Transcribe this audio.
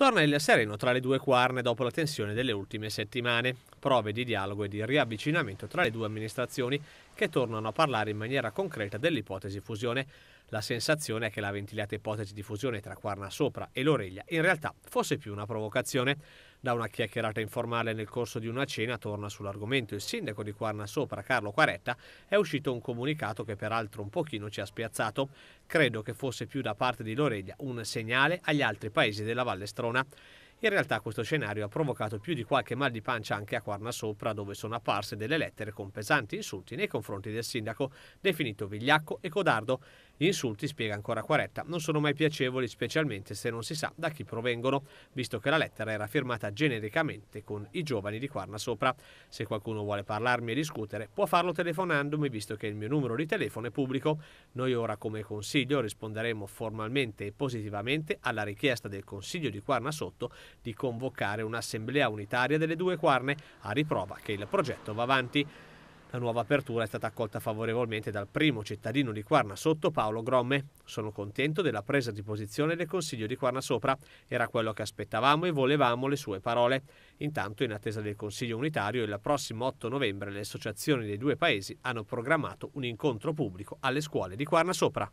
Torna il sereno tra le due quarne dopo la tensione delle ultime settimane, prove di dialogo e di riavvicinamento tra le due amministrazioni che tornano a parlare in maniera concreta dell'ipotesi fusione. La sensazione è che la ventilata ipotesi di fusione tra Quarna Sopra e Loreglia in realtà fosse più una provocazione da una chiacchierata informale nel corso di una cena torna sull'argomento. Il sindaco di Quarna Sopra, Carlo Quaretta, è uscito un comunicato che peraltro un pochino ci ha spiazzato. Credo che fosse più da parte di Loreglia un segnale agli altri paesi della Valle Strona. In realtà questo scenario ha provocato più di qualche mal di pancia anche a Quarna Sopra, dove sono apparse delle lettere con pesanti insulti nei confronti del sindaco, definito vigliacco e codardo. Gli insulti, spiega ancora Quaretta, non sono mai piacevoli specialmente se non si sa da chi provengono, visto che la lettera era firmata genericamente con i giovani di Quarna sopra. Se qualcuno vuole parlarmi e discutere, può farlo telefonandomi, visto che il mio numero di telefono è pubblico. Noi ora come Consiglio risponderemo formalmente e positivamente alla richiesta del Consiglio di Quarna Sotto di convocare un'assemblea unitaria delle due Quarne, a riprova che il progetto va avanti. La nuova apertura è stata accolta favorevolmente dal primo cittadino di Quarna Sotto, Paolo Gromme. Sono contento della presa di posizione del Consiglio di Quarna Sopra. Era quello che aspettavamo e volevamo le sue parole. Intanto, in attesa del Consiglio unitario, il prossimo 8 novembre le associazioni dei due paesi hanno programmato un incontro pubblico alle scuole di Quarna Sopra.